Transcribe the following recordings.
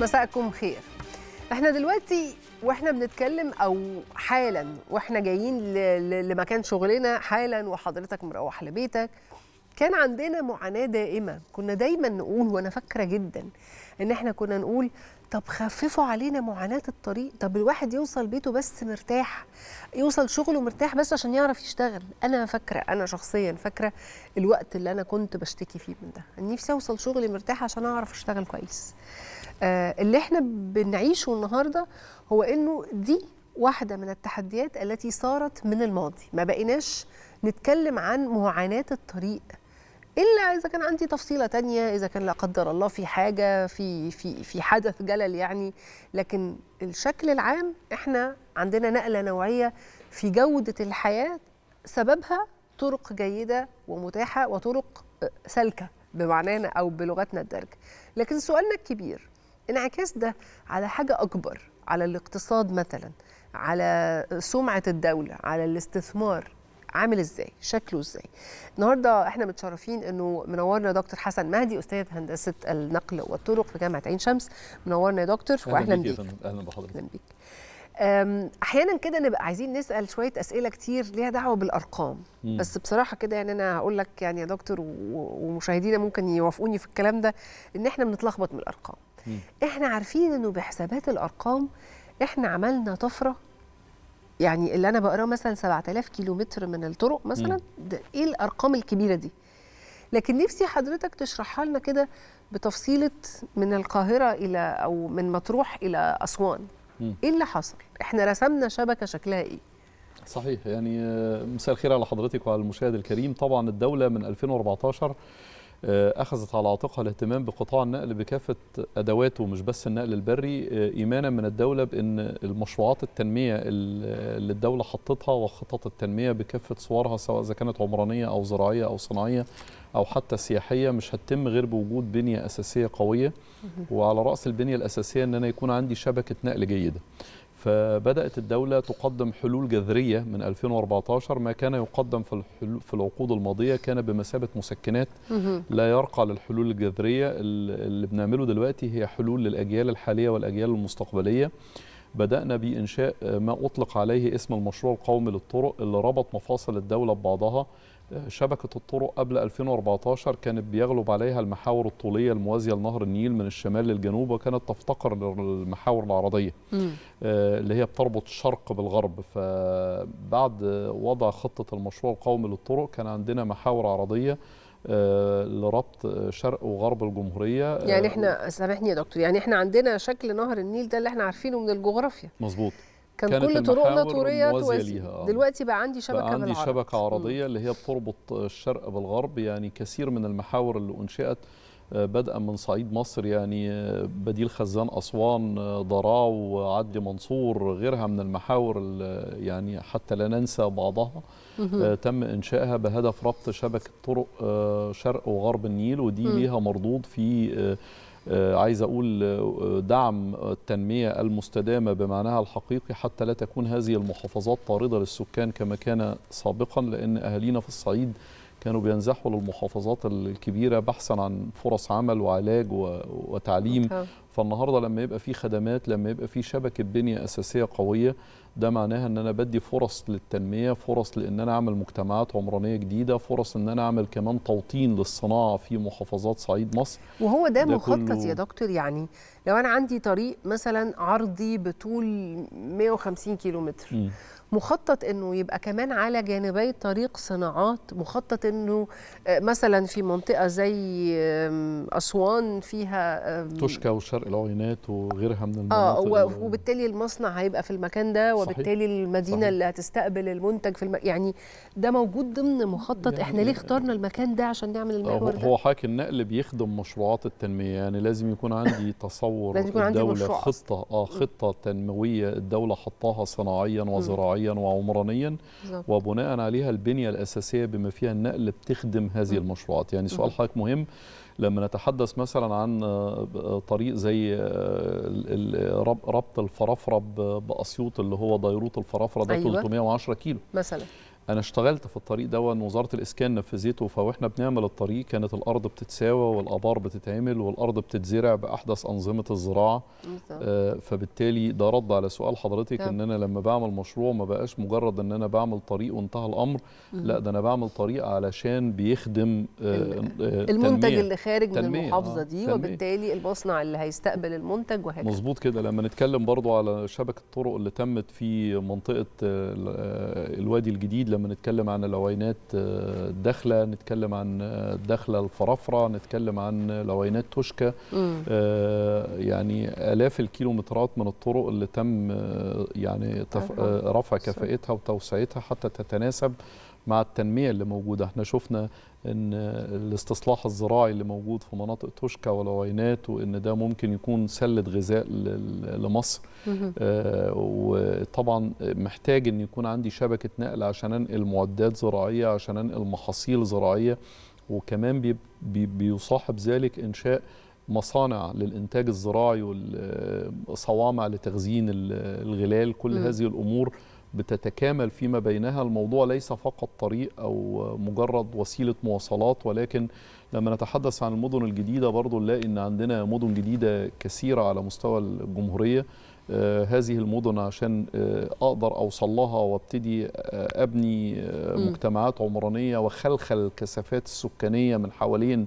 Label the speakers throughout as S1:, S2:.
S1: مساءكم خير احنا دلوقتي واحنا بنتكلم او حالا واحنا جايين لمكان شغلنا حالا وحضرتك مروح لبيتك كان عندنا معاناه دائمه كنا دايما نقول وانا فاكره جدا ان احنا كنا نقول طب خففوا علينا معاناه الطريق طب الواحد يوصل بيته بس مرتاح يوصل شغله مرتاح بس عشان يعرف يشتغل انا فاكره انا شخصيا فاكره الوقت اللي انا كنت بشتكي فيه من ده نفسي اوصل شغلي مرتاح عشان اعرف اشتغل كويس آه، اللي احنا بنعيشه النهارده هو انه دي واحده من التحديات التي صارت من الماضي ما بقيناش نتكلم عن معاناه الطريق الا اذا كان عندي تفصيله تانية اذا كان لا قدر الله في حاجه في في في حدث جلل يعني لكن الشكل العام احنا عندنا نقله نوعيه في جوده الحياه سببها طرق جيده ومتاحه وطرق سالكه بمعنانا او بلغتنا الدارجه لكن سؤالنا الكبير انعكاس ده على حاجه اكبر على الاقتصاد مثلا على سمعه الدوله على الاستثمار عامل ازاي شكله ازاي النهارده احنا متشرفين انه منورنا دكتور حسن مهدي استاذ هندسه النقل والطرق في جامعه عين شمس منورنا يا دكتور واهلا بيك
S2: اهلا بحضرتك اهلا بيك
S1: احيانا كده نبقى عايزين نسال شويه اسئله كتير ليها دعوه بالارقام م. بس بصراحه كده يعني انا هقول لك يعني يا دكتور ومشاهدينا ممكن يوافقوني في الكلام ده ان احنا بنتلخبط من الارقام احنا عارفين انه بحسابات الارقام احنا عملنا طفره يعني اللي انا بقراه مثلا 7000 كيلومتر من الطرق مثلا ايه الارقام الكبيره دي لكن نفسي حضرتك تشرحها لنا كده بتفصيله من القاهره الى او من مطروح الى اسوان ايه اللي حصل احنا رسمنا شبكه شكلها ايه
S2: صحيح يعني آه، مساء الخير على حضرتك وعلى المشاهد الكريم طبعا الدوله من 2014 آه، أخذت على عاتقها الاهتمام بقطاع النقل بكافة أدواته مش بس النقل البري آه، إيمانا من الدولة بأن المشروعات التنمية اللي الدولة حطتها وخطط التنمية بكافة صورها سواء إذا كانت عمرانية أو زراعية أو صناعية أو حتى سياحية مش هتتم غير بوجود بنية أساسية قوية وعلى رأس البنية الأساسية أن أنا يكون عندي شبكة نقل جيدة فبدأت الدولة تقدم حلول جذرية من 2014 ما كان يقدم في, في العقود الماضية كان بمثابة مسكنات لا يرقى للحلول الجذرية اللي بنعمله دلوقتي هي حلول للأجيال الحالية والأجيال المستقبلية بدأنا بإنشاء ما أطلق عليه اسم المشروع القومي للطرق اللي ربط مفاصل الدولة ببعضها شبكة الطرق قبل 2014 كانت بيغلب عليها المحاور الطولية الموازية لنهر النيل من الشمال للجنوب وكانت تفتقر للمحاور العرضية م. آه، اللي هي بتربط الشرق بالغرب فبعد وضع خطة المشروع القومي للطرق كان عندنا محاور عرضية آه، لربط شرق وغرب الجمهوريه يعني آه، احنا
S1: سامحني يا دكتور يعني احنا عندنا شكل نهر النيل ده اللي احنا عارفينه من الجغرافيا
S2: مظبوط كان كانت كل طرقنا طوريه توازي آه. دلوقتي
S1: بقى عندي شبكه بقى عندي بالعرض. شبكه عرضيه
S2: اللي هي بتربط الشرق بالغرب يعني كثير من المحاور اللي انشئت آه، بدءا من صعيد مصر يعني آه، بديل خزان اسوان ضراو عدي منصور غيرها من المحاور يعني حتى لا ننسى بعضها تم انشائها بهدف ربط شبكه طرق شرق وغرب النيل ودي ليها مردود في آه، عايز أقول آه، دعم التنمية المستدامة بمعناها الحقيقي حتى لا تكون هذه المحافظات طاردة للسكان كما كان سابقا لأن أهالينا في الصعيد كانوا بينزحوا للمحافظات الكبيرة بحثا عن فرص عمل وعلاج وتعليم فالنهارده لما يبقى في خدمات لما يبقى في شبكه بنيه اساسيه قويه ده معناها ان انا بدي فرص للتنميه فرص لان انا اعمل مجتمعات عمرانيه جديده فرص ان انا اعمل كمان توطين للصناعه في محافظات صعيد مصر وهو ده, ده مخطط يا
S1: دكتور يعني لو انا عندي طريق مثلا عرضي بطول 150 كيلومتر متر مخطط انه يبقى كمان على جانبي الطريق صناعات مخطط انه آه، مثلا في منطقه زي اسوان فيها
S2: توشكا وشرق شرق العينات وغيرها من المناطق اه
S1: وبالتالي المصنع هيبقى في المكان ده وبالتالي صحيح. المدينه صحيح. اللي هتستقبل المنتج في الم... يعني ده موجود ضمن مخطط يعني احنا ليه يعني اخترنا المكان ده عشان نعمل آه، المحور ده
S2: هو حضرتك النقل بيخدم مشروعات التنميه يعني لازم يكون عندي تصور لازم يكون الدوله عندي مشروع خطه اه خطه تنمويه الدوله حطاها صناعيا وزراعيا وعمرانيا وبناء عليها البنيه الاساسيه بما فيها النقل بتخدم هذه المشروعات يعني سؤال حضرتك مهم لما نتحدث مثلا عن آه، آه، طريق زي آه، ربط الفرافره باسيوط اللي هو ديروط الفرافره ده أيوة. 310 كيلو مثلا انا اشتغلت في الطريق ده وزاره الاسكان نفذته فواحنا بنعمل الطريق كانت الارض بتتساوى والابار بتتعمل والارض بتتزرع باحدث انظمه الزراعه آه فبالتالي ده رد على سؤال حضرتك ان انا لما بعمل مشروع ما بقاش مجرد ان انا بعمل طريق وانتهى الامر لا ده انا بعمل طريق علشان بيخدم آه, آه، المنتج تنمية. اللي خارج تنمية. من المحافظه آه، دي تنمية. وبالتالي
S1: المصنع اللي هيستقبل المنتج وهكذا مظبوط
S2: كده لما نتكلم برضو على شبكه الطرق اللي تمت في منطقه آه، الوادي الجديد لما لما نتكلم عن العوينات الدخله آه، نتكلم عن الدخله آه، الفرافره نتكلم عن العوينات توشكا آه، يعني الاف الكيلومترات من الطرق اللي تم يعني طيب. رفع كفائتها وتوسعتها حتى تتناسب مع التنميه اللي موجوده احنا شفنا ان الاستصلاح الزراعي اللي موجود في مناطق توشكا والعوينات وان ده ممكن يكون سله غذاء لمصر آه وطبعا محتاج ان يكون عندي شبكه نقل عشان انقل معدات زراعيه عشان انقل محاصيل زراعيه وكمان بي بي بيصاحب ذلك انشاء مصانع للإنتاج الزراعي وصوامع آه، لتخزين الغلال كل م. هذه الأمور بتتكامل فيما بينها الموضوع ليس فقط طريق أو مجرد وسيلة مواصلات ولكن لما نتحدث عن المدن الجديدة برضو نلاقي أن عندنا مدن جديدة كثيرة على مستوى الجمهورية آه، هذه المدن عشان آه، اقدر أوصلها وابتدي آه، ابني مجتمعات عمرانيه وخلخل الكثافات السكانيه من حوالين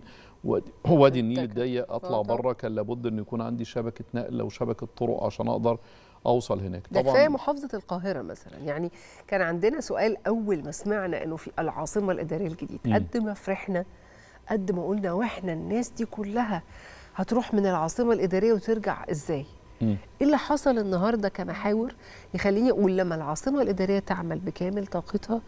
S2: وادي النيل الضيق اطلع بره كان لابد ان يكون عندي شبكه نقل وشبكه طرق عشان اقدر اوصل هناك ده طبعا كفايه
S1: محافظه القاهره مثلا يعني كان عندنا سؤال اول ما سمعنا انه في العاصمه الاداريه الجديده قد ما فرحنا قد ما قلنا واحنا الناس دي كلها هتروح من العاصمه الاداريه وترجع ازاي ايه اللي حصل النهارده كمحاور يخليني اقول لما العاصمه الاداريه تعمل بكامل طاقتها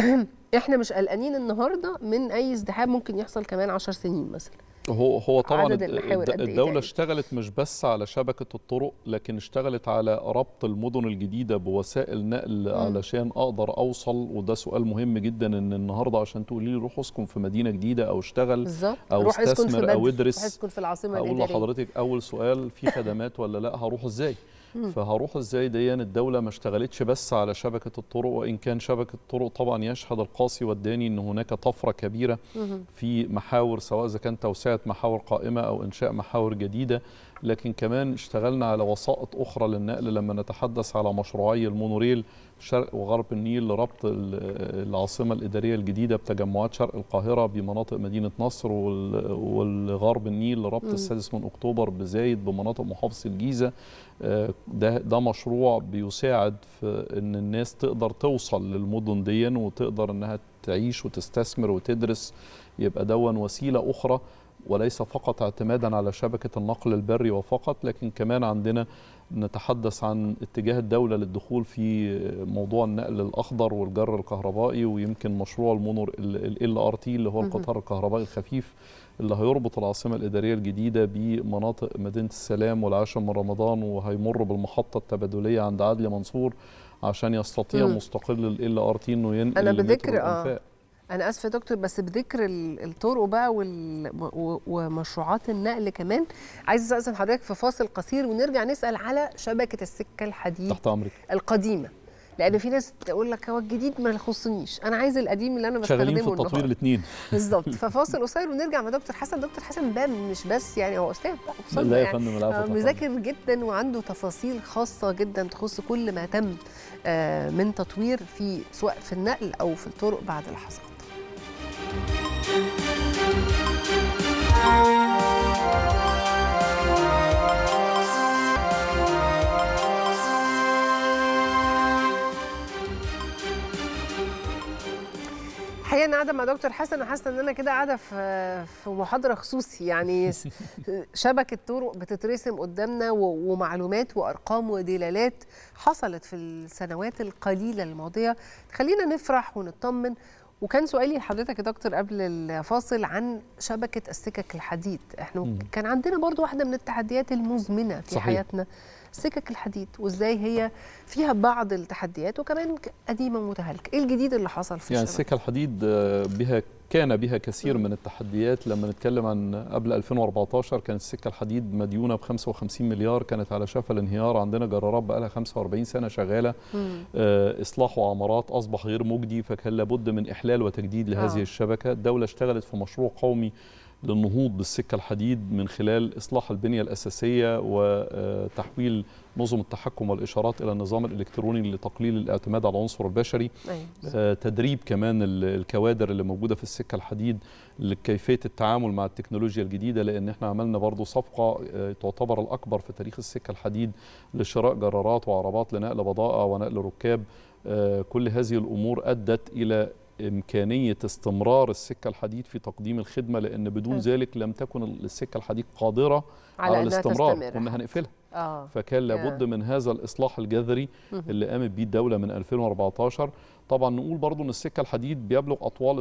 S1: احنا مش قلقانين النهارده من اي ازدحام ممكن يحصل كمان 10 سنين مثلا
S2: هو هو طبعا إيه الدولة إيه اشتغلت مش بس على شبكة الطرق لكن اشتغلت على ربط المدن الجديدة بوسائل نقل م. علشان أقدر أوصل وده سؤال مهم جدا إن النهاردة عشان تقولي لي روح اسكن في مدينة جديدة أو اشتغل بالزبط. أو روح استثمر في أو ادرس اسكن
S1: في العاصمة أقول لحضرتك
S2: أول سؤال في خدمات ولا لا هروح إزاي؟ فهروح ازاي ديا الدوله ما اشتغلتش بس على شبكه الطرق وان كان شبكه الطرق طبعا يشهد القاسي والداني ان هناك طفره كبيره في محاور سواء اذا كان توسعه محاور قائمه او انشاء محاور جديده لكن كمان اشتغلنا على وسائط اخرى للنقل لما نتحدث على مشروعي المونوريل شرق وغرب النيل لربط العاصمة الإدارية الجديدة بتجمعات شرق القاهرة بمناطق مدينة نصر والغرب النيل لربط السادس من أكتوبر بزايد بمناطق محافظة الجيزة آه، ده, ده مشروع بيساعد في أن الناس تقدر توصل للمدن دي وتقدر أنها تعيش وتستثمر وتدرس يبقى دون وسيلة أخرى وليس فقط اعتمادا على شبكة النقل البري وفقط لكن كمان عندنا نتحدث عن اتجاه الدولة للدخول في موضوع النقل الأخضر والجر الكهربائي ويمكن مشروع المونور ال ار تي اللي هو القطار الكهربائي الخفيف اللي هيربط العاصمة الإدارية الجديدة بمناطق مدينة السلام والعاشر من رمضان وهيمر بالمحطة التبادلية عند عدلي منصور عشان يستطيع مستقل ال ار تي انه ينقل انا بذكر اه
S1: انا اسفه يا دكتور بس بذكر الطرق بقى ومشروعات النقل كمان عايز استاذن حضرتك في فاصل قصير ونرجع نسال على شبكه السكه الحديد تحت امرك القديمه لان في ناس تقول لك هو الجديد ما يخصنيش انا عايز القديم اللي انا بستخدمه شغالين في التطوير الاثنين بالظبط ففاصل قصير ونرجع مع دكتور حسن دكتور حسن بام مش بس يعني هو استاذ لا يا يعني فندم لا آه، مذاكر جدا وعنده تفاصيل خاصه جدا تخص كل ما تم آه، من تطوير في سواء في النقل او في الطرق بعد الحصاد انا قاعده مع دكتور حسن حاسه ان انا كده قاعده في في محاضره خصوصي يعني شبكه طرق بتترسم قدامنا ومعلومات وارقام ودلالات حصلت في السنوات القليله الماضيه خلينا نفرح ونطمن وكان سؤالي لحضرتك يا دكتور قبل الفاصل عن شبكه السكك الحديد احنا كان عندنا برضو واحده من التحديات المزمنه في صحيح. حياتنا سكك الحديد وازاي هي فيها بعض التحديات وكمان قديمه ومتهالكه، ايه الجديد اللي حصل في يعني سكك
S2: الحديد آه، بها كان بها كثير من التحديات لما نتكلم عن قبل 2014 كانت السكه الحديد مديونه ب 55 مليار كانت على شفا الانهيار عندنا جرارات بقى لها 45 سنه شغاله آه اصلاح وعمارات اصبح غير مجدي فكان لابد من احلال وتجديد لهذه آه. الشبكه الدوله اشتغلت في مشروع قومي للنهوض بالسكة الحديد من خلال إصلاح البنية الأساسية وتحويل آه، نظم التحكم والإشارات إلى النظام الإلكتروني لتقليل الاعتماد على العنصر البشري أيوة. آه، تدريب كمان الكوادر اللي موجودة في السكة الحديد لكيفية التعامل مع التكنولوجيا الجديدة لأن احنا عملنا برضو صفقة آه، تعتبر الأكبر في تاريخ السكة الحديد لشراء جرارات وعربات لنقل بضائع ونقل ركاب كل هذه الأمور أدت إلى إمكانية استمرار السكة الحديد في تقديم الخدمة لأن بدون ذلك لم تكن السكة الحديد قادرة على, على الاستمرار كنا هنقفلها آه. فكان لابد آه. من هذا الإصلاح الجذري اللي قامت به الدولة من 2014 طبعا نقول برضو ان السكه الحديد بيبلغ اطوال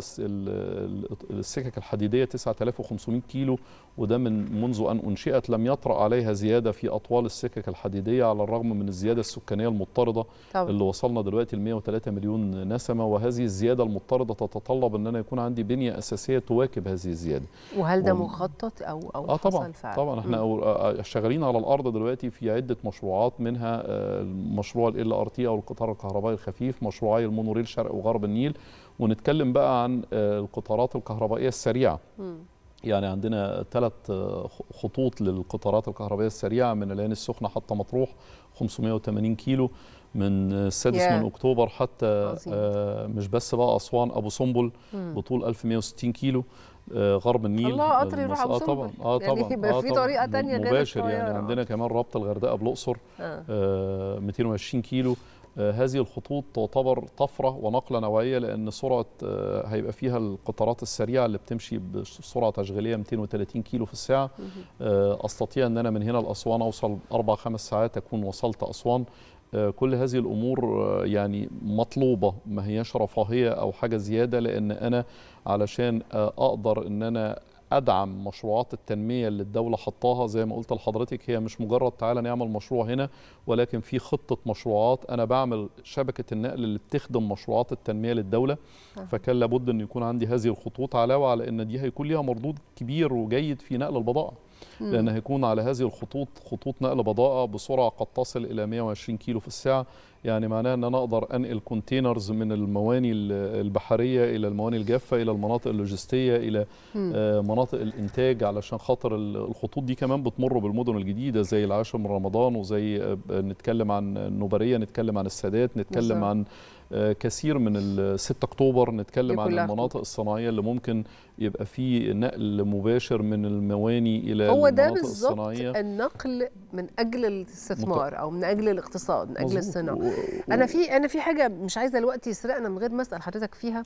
S2: السكك الحديديه 9500 كيلو وده من منذ ان انشئت لم يطرا عليها زياده في اطوال السكك الحديديه على الرغم من الزياده السكانيه المضطرده طبعا. اللي وصلنا دلوقتي ل 103 مليون نسمه وهذه الزياده المضطرده تتطلب ان انا يكون عندي بنيه اساسيه تواكب هذه الزياده
S1: وهل ده و... مخطط او او آه طبعا حصل فعلا طبعا احنا
S2: آه، آه، شغالين على الارض دلوقتي في عده مشروعات منها آه، مشروع ال ار تي او القطار الكهربائي الخفيف مشروعي المونوريل طويل شرق وغرب النيل ونتكلم بقى عن آه، القطارات الكهربائية السريعة م. يعني عندنا ثلاث آه، خطوط للقطارات الكهربائية السريعة من العين السخنة حتى مطروح 580 كيلو من السادس yeah. من أكتوبر حتى آه مش بس بقى أسوان أبو سنبل بطول 1160 كيلو آه غرب النيل الله قطر آه، يروح ابو آه طبعا اه يعني طبعا يعني يبقى في طريقه ثانيه غير مباشر يعني عندنا كمان رابطه الغردقه بالاقصر آه. آه 220 كيلو آه، هذه الخطوط تعتبر طفرة ونقلة نوعية لأن سرعة آه، هيبقى فيها القطارات السريعة اللي بتمشي بسرعة تشغيلية 230 كيلو في الساعة آه، أستطيع أن أنا من هنا لأسوان أوصل 4-5 ساعات أكون وصلت أسوان كل هذه الامور يعني مطلوبه ما هياش رفاهيه او حاجه زياده لان انا علشان اقدر ان انا ادعم مشروعات التنميه اللي الدوله حطاها زي ما قلت لحضرتك هي مش مجرد تعالى نعمل مشروع هنا ولكن في خطه مشروعات انا بعمل شبكه النقل اللي بتخدم مشروعات التنميه للدوله نعم. فكان لابد ان يكون عندي هذه الخطوط علاوه على ان دي هيكون ليها مردود كبير وجيد في نقل البضائع لأن هيكون على هذه الخطوط خطوط نقل بضائع بسرعة قد تصل إلى 120 كيلو في الساعة يعني معناه أن أنا أقدر أنقل كونتينرز من المواني البحرية إلى المواني الجافة إلى المناطق اللوجستية إلى آه، مناطق الإنتاج علشان خاطر الخطوط دي كمان بتمر بالمدن الجديدة زي العاشر من رمضان وزي آه، نتكلم عن النوبرية نتكلم عن السادات نتكلم عن آه، كثير من ال 6 اكتوبر نتكلم عن المناطق الصناعيه اللي ممكن يبقى في نقل مباشر من المواني الى المناطق الصناعيه هو ده بالظبط
S1: النقل من اجل الاستثمار او من اجل الاقتصاد من اجل الصناعه و... و... انا في انا في حاجه مش عايزه الوقت يسرقنا من غير ما اسال حضرتك فيها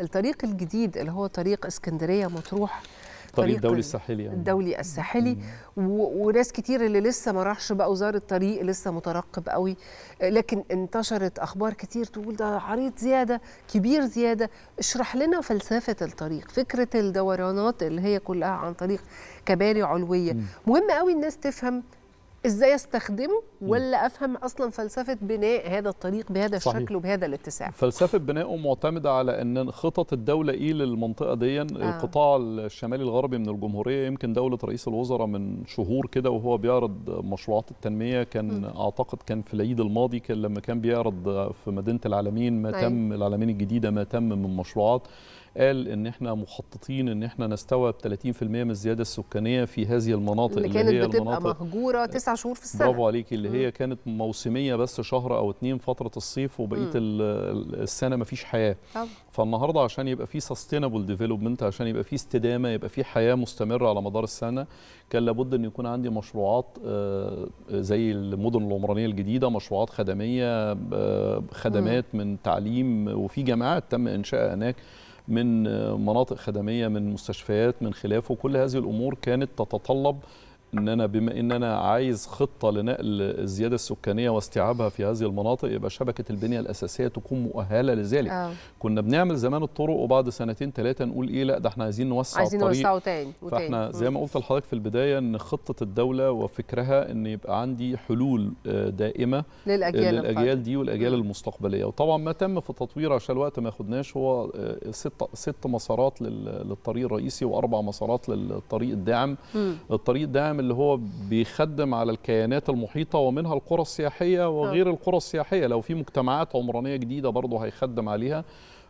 S1: الطريق الجديد اللي هو طريق اسكندريه مطروح
S2: الطريق الدولي الساحلي يعني.
S1: الدولي الساحلي وناس كتير اللي لسه ما راحش بقى وزار الطريق لسه مترقب قوي لكن انتشرت اخبار كتير تقول ده عريض زياده كبير زياده اشرح لنا فلسفه الطريق فكره الدورانات اللي هي كلها عن طريق كباري علويه مم. مهم قوي الناس تفهم ازاي استخدمه ولا افهم اصلا فلسفه بناء هذا الطريق بهذا صحيح. الشكل وبهذا الاتساع
S2: فلسفه بنائه معتمده على ان خطط الدوله ايه للمنطقه دي آه. القطاع الشمالي الغربي من الجمهوريه يمكن دوله رئيس الوزراء من شهور كده وهو بيعرض مشروعات التنميه كان م. اعتقد كان في العيد الماضي كان لما كان بيعرض في مدينه العالمين ما أي. أيوه. تم العالمين الجديده ما تم من مشروعات قال ان احنا مخططين ان احنا نستوعب 30% من الزياده السكانيه في هذه المناطق اللي, اللي هي بتبقى المناطق
S1: مهجوره تسع شهور في السنه برافو
S2: عليكي اللي م. هي كانت موسميه بس شهر او اتنين فتره الصيف وبقيه السنه ما فيش حياه طب. فالنهارده عشان يبقى في سستينبل ديفلوبمنت عشان يبقى في استدامه يبقى في حياه مستمره على مدار السنه كان لابد ان يكون عندي مشروعات آه، زي المدن العمرانيه الجديده مشروعات خدميه آه، خدمات من تعليم وفي جامعات تم انشائها هناك من مناطق خدميه من مستشفيات من خلافه كل هذه الامور كانت تتطلب ان انا بما ان انا عايز خطه لنقل الزياده السكانيه واستيعابها في هذه المناطق يبقى شبكه البنيه الاساسيه تكون مؤهله لذلك أوه. كنا بنعمل زمان الطرق وبعد سنتين ثلاثه نقول ايه لا ده احنا عايزين نوسع عايزين الطريق نوسعه
S1: تاني فاحنا زي ما
S2: قلت لحضرتك في البدايه ان خطه الدوله وفكرها ان يبقى عندي حلول آه، دائمه آه،
S1: للاجيال, للأجيال
S2: دي والاجيال المستقبليه وطبعا ما تم في التطوير عشان الوقت ما ياخدناش هو آه، ست ست مسارات للطريق الرئيسي واربع مسارات للطريق الداعم الطريق الداعم اللي هو بيخدم على الكيانات المحيطه ومنها القرى السياحيه وغير نعم. القرى السياحيه لو في مجتمعات عمرانيه جديده برضه هيخدم عليها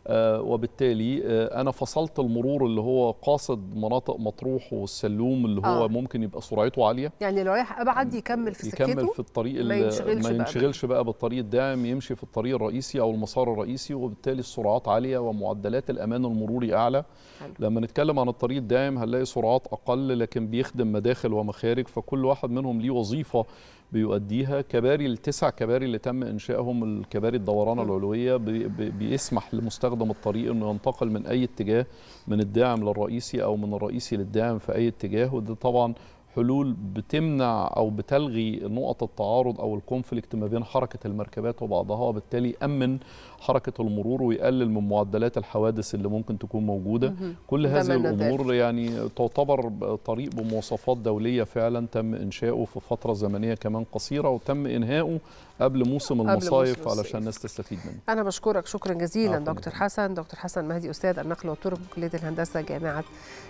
S2: آه، وبالتالي آه، انا فصلت المرور اللي هو قاصد مناطق مطروح والسلوم اللي هو آه. ممكن يبقى سرعته عاليه
S1: يعني لو رايح ابعد يكمل في سكته يكمل في
S2: الطريق ما ينشغلش, ما ينشغلش بقى, بقى بالطريق الداعم يمشي في الطريق الرئيسي او المسار الرئيسي وبالتالي السرعات عاليه ومعدلات الامان المروري اعلى حلو. لما نتكلم عن الطريق الداعم هنلاقي سرعات اقل لكن بيخدم مداخل ومخارج فكل واحد منهم ليه وظيفه بيؤديها كباري التسع كباري اللي تم انشائهم الكباري الدوران العلويه بيسمح لمستوى يستخدم الطريق انه ينتقل من اي اتجاه من الداعم للرئيسي او من الرئيسي للداعم في اي اتجاه وده طبعا حلول بتمنع او بتلغي نقط التعارض او الكونفليكت ما بين حركه المركبات وبعضها وبالتالي يامن حركه المرور ويقلل من معدلات الحوادث اللي ممكن تكون موجوده كل هذه الامور يعني تعتبر طريق بمواصفات دوليه فعلا تم انشاؤه في فتره زمنيه كمان قصيره وتم انهائه قبل موسم المصايف علشان الناس تستفيد منه
S1: انا بشكرك شكرا جزيلا دكتور حسن دكتور حسن مهدي استاذ النقل والطرق كليه الهندسه جامعه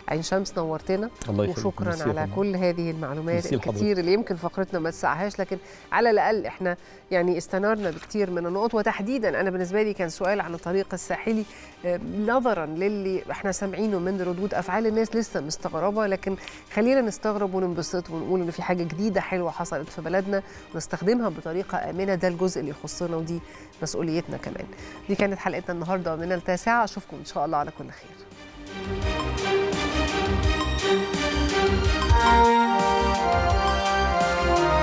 S1: عين شمس نورتنا الله وشكرا على كل هذه هذه المعلومات الكثير اللي يمكن فقرتنا ما تسعهاش لكن على الاقل احنا يعني استنارنا بكثير من النقط وتحديدا انا بالنسبه لي كان سؤال عن الطريق الساحلي آه، نظرا للي احنا سامعينه من ردود افعال الناس لسه مستغربه لكن خلينا نستغرب وننبسط ونقول ان في حاجه جديده حلوه حصلت في بلدنا ونستخدمها بطريقه امنه ده الجزء اللي يخصنا ودي مسؤوليتنا كمان دي كانت حلقتنا النهارده من التاسعه اشوفكم ان شاء الله على كل خير